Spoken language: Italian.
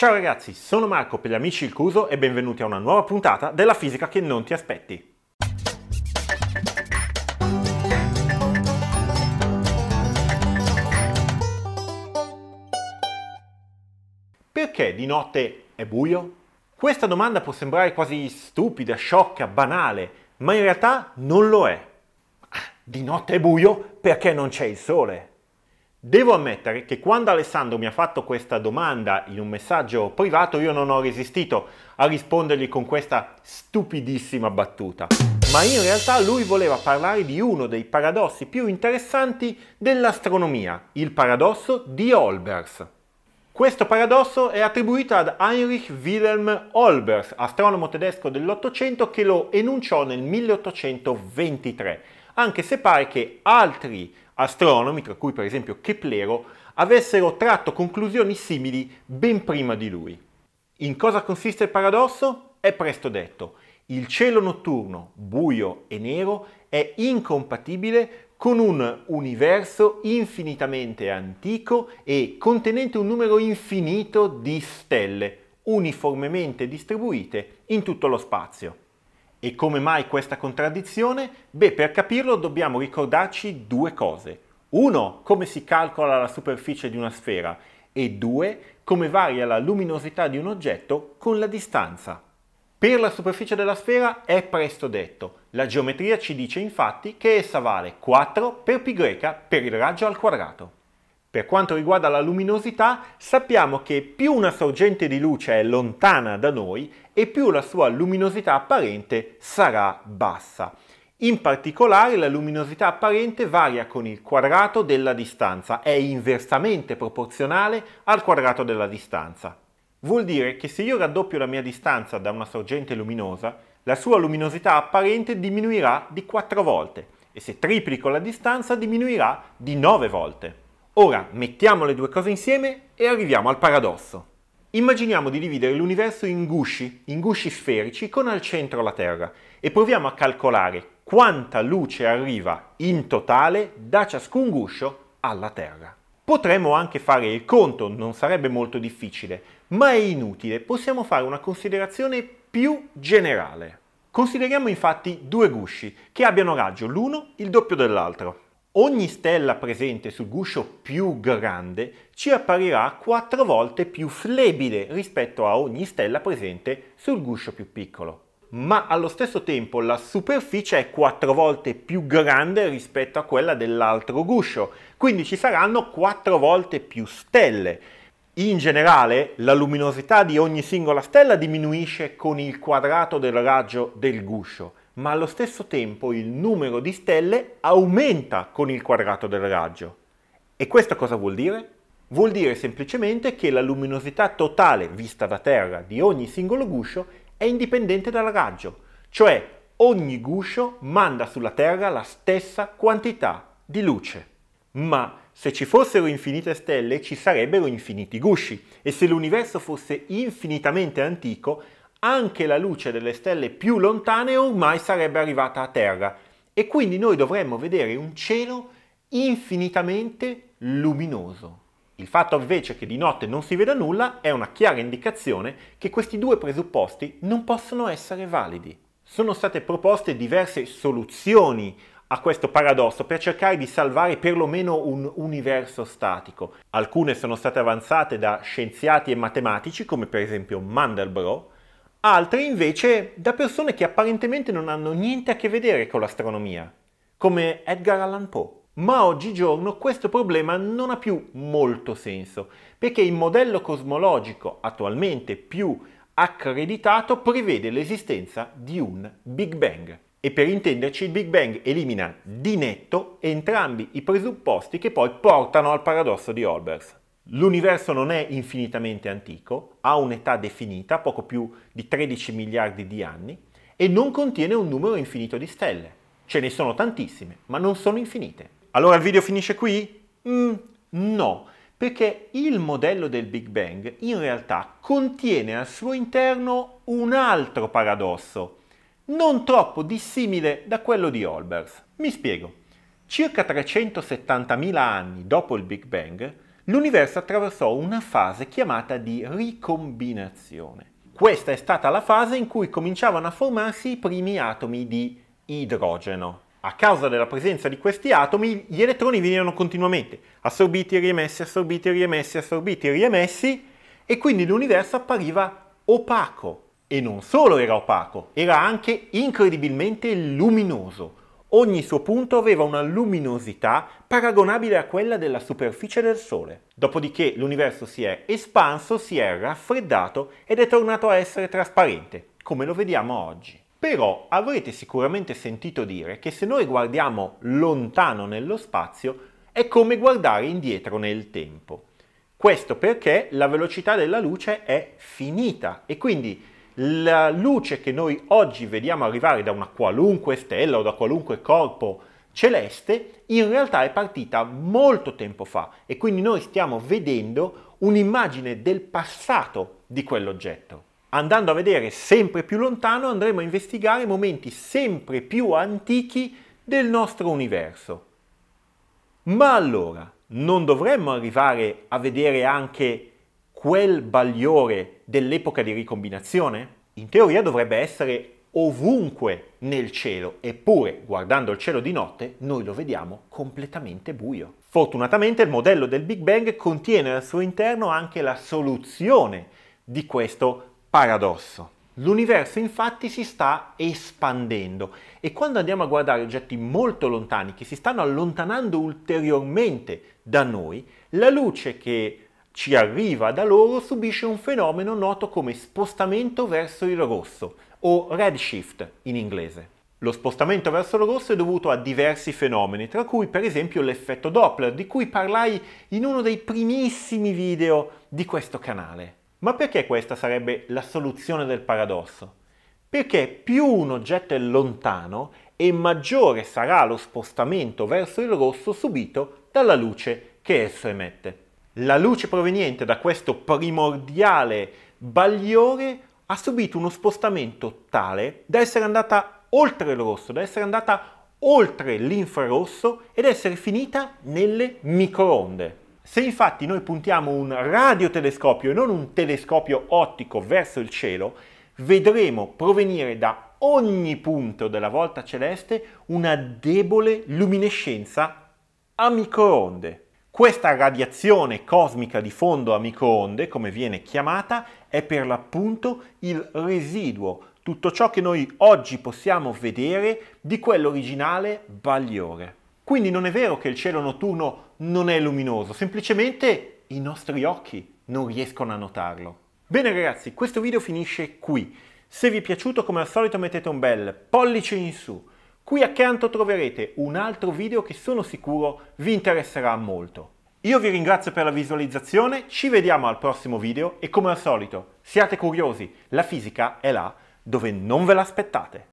Ciao ragazzi, sono Marco per gli amici Il Cuso e benvenuti a una nuova puntata della fisica che non ti aspetti. Perché di notte è buio? Questa domanda può sembrare quasi stupida, sciocca, banale, ma in realtà non lo è. Ah, di notte è buio perché non c'è il sole. Devo ammettere che quando Alessandro mi ha fatto questa domanda in un messaggio privato io non ho resistito a rispondergli con questa stupidissima battuta. Ma in realtà lui voleva parlare di uno dei paradossi più interessanti dell'astronomia, il paradosso di Olbers. Questo paradosso è attribuito ad Heinrich Wilhelm Olbers, astronomo tedesco dell'Ottocento che lo enunciò nel 1823, anche se pare che altri astronomi, tra cui per esempio Keplero, avessero tratto conclusioni simili ben prima di lui. In cosa consiste il paradosso? È presto detto. Il cielo notturno, buio e nero, è incompatibile con un universo infinitamente antico e contenente un numero infinito di stelle uniformemente distribuite in tutto lo spazio. E come mai questa contraddizione? Beh, per capirlo dobbiamo ricordarci due cose. Uno, come si calcola la superficie di una sfera e due, come varia la luminosità di un oggetto con la distanza. Per la superficie della sfera è presto detto. La geometria ci dice infatti che essa vale 4 per π per il raggio al quadrato. Per quanto riguarda la luminosità, sappiamo che più una sorgente di luce è lontana da noi e più la sua luminosità apparente sarà bassa. In particolare la luminosità apparente varia con il quadrato della distanza, è inversamente proporzionale al quadrato della distanza. Vuol dire che se io raddoppio la mia distanza da una sorgente luminosa, la sua luminosità apparente diminuirà di 4 volte e se triplico la distanza diminuirà di 9 volte. Ora mettiamo le due cose insieme e arriviamo al paradosso. Immaginiamo di dividere l'universo in gusci, in gusci sferici con al centro la Terra e proviamo a calcolare quanta luce arriva in totale da ciascun guscio alla Terra. Potremmo anche fare il conto, non sarebbe molto difficile, ma è inutile, possiamo fare una considerazione più generale. Consideriamo infatti due gusci che abbiano raggio l'uno il doppio dell'altro. Ogni stella presente sul guscio più grande ci apparirà quattro volte più flebile rispetto a ogni stella presente sul guscio più piccolo. Ma allo stesso tempo la superficie è quattro volte più grande rispetto a quella dell'altro guscio, quindi ci saranno quattro volte più stelle. In generale la luminosità di ogni singola stella diminuisce con il quadrato del raggio del guscio, ma allo stesso tempo il numero di stelle aumenta con il quadrato del raggio. E questo cosa vuol dire? Vuol dire semplicemente che la luminosità totale vista da Terra di ogni singolo guscio è indipendente dal raggio, cioè ogni guscio manda sulla Terra la stessa quantità di luce. Ma se ci fossero infinite stelle ci sarebbero infiniti gusci e se l'universo fosse infinitamente antico anche la luce delle stelle più lontane ormai sarebbe arrivata a Terra e quindi noi dovremmo vedere un cielo infinitamente luminoso. Il fatto invece che di notte non si veda nulla è una chiara indicazione che questi due presupposti non possono essere validi. Sono state proposte diverse soluzioni a questo paradosso per cercare di salvare perlomeno un universo statico. Alcune sono state avanzate da scienziati e matematici come per esempio Mandelbrot, altri invece da persone che apparentemente non hanno niente a che vedere con l'astronomia, come Edgar Allan Poe. Ma oggigiorno questo problema non ha più molto senso, perché il modello cosmologico attualmente più accreditato prevede l'esistenza di un Big Bang. E per intenderci il Big Bang elimina di netto entrambi i presupposti che poi portano al paradosso di Olbers. L'universo non è infinitamente antico, ha un'età definita, poco più di 13 miliardi di anni, e non contiene un numero infinito di stelle. Ce ne sono tantissime, ma non sono infinite. Allora il video finisce qui? Mm, no, perché il modello del Big Bang in realtà contiene al suo interno un altro paradosso, non troppo dissimile da quello di Olbers. Mi spiego. Circa 370.000 anni dopo il Big Bang, l'universo attraversò una fase chiamata di ricombinazione. Questa è stata la fase in cui cominciavano a formarsi i primi atomi di idrogeno. A causa della presenza di questi atomi, gli elettroni venivano continuamente assorbiti e riemessi, assorbiti e riemessi, assorbiti e riemessi, e quindi l'universo appariva opaco. E non solo era opaco, era anche incredibilmente luminoso Ogni suo punto aveva una luminosità paragonabile a quella della superficie del Sole. Dopodiché l'universo si è espanso, si è raffreddato ed è tornato a essere trasparente, come lo vediamo oggi. Però avrete sicuramente sentito dire che se noi guardiamo lontano nello spazio è come guardare indietro nel tempo. Questo perché la velocità della luce è finita e quindi la luce che noi oggi vediamo arrivare da una qualunque stella o da qualunque corpo celeste, in realtà è partita molto tempo fa e quindi noi stiamo vedendo un'immagine del passato di quell'oggetto. Andando a vedere sempre più lontano andremo a investigare momenti sempre più antichi del nostro universo. Ma allora, non dovremmo arrivare a vedere anche quel bagliore dell'epoca di ricombinazione? In teoria dovrebbe essere ovunque nel cielo, eppure guardando il cielo di notte noi lo vediamo completamente buio. Fortunatamente il modello del Big Bang contiene al suo interno anche la soluzione di questo paradosso. L'universo infatti si sta espandendo e quando andiamo a guardare oggetti molto lontani che si stanno allontanando ulteriormente da noi, la luce che ci arriva da loro subisce un fenomeno noto come spostamento verso il rosso, o redshift in inglese. Lo spostamento verso il rosso è dovuto a diversi fenomeni, tra cui per esempio l'effetto Doppler, di cui parlai in uno dei primissimi video di questo canale. Ma perché questa sarebbe la soluzione del paradosso? Perché più un oggetto è lontano e maggiore sarà lo spostamento verso il rosso subito dalla luce che esso emette. La luce proveniente da questo primordiale bagliore ha subito uno spostamento tale da essere andata oltre il rosso, da essere andata oltre l'infrarosso ed essere finita nelle microonde. Se infatti noi puntiamo un radiotelescopio e non un telescopio ottico verso il cielo, vedremo provenire da ogni punto della volta celeste una debole luminescenza a microonde. Questa radiazione cosmica di fondo a microonde, come viene chiamata, è per l'appunto il residuo, tutto ciò che noi oggi possiamo vedere di quell'originale bagliore. Quindi non è vero che il cielo notturno non è luminoso, semplicemente i nostri occhi non riescono a notarlo. Bene ragazzi, questo video finisce qui. Se vi è piaciuto come al solito mettete un bel pollice in su, Qui accanto troverete un altro video che sono sicuro vi interesserà molto. Io vi ringrazio per la visualizzazione, ci vediamo al prossimo video e come al solito, siate curiosi, la fisica è là dove non ve l'aspettate.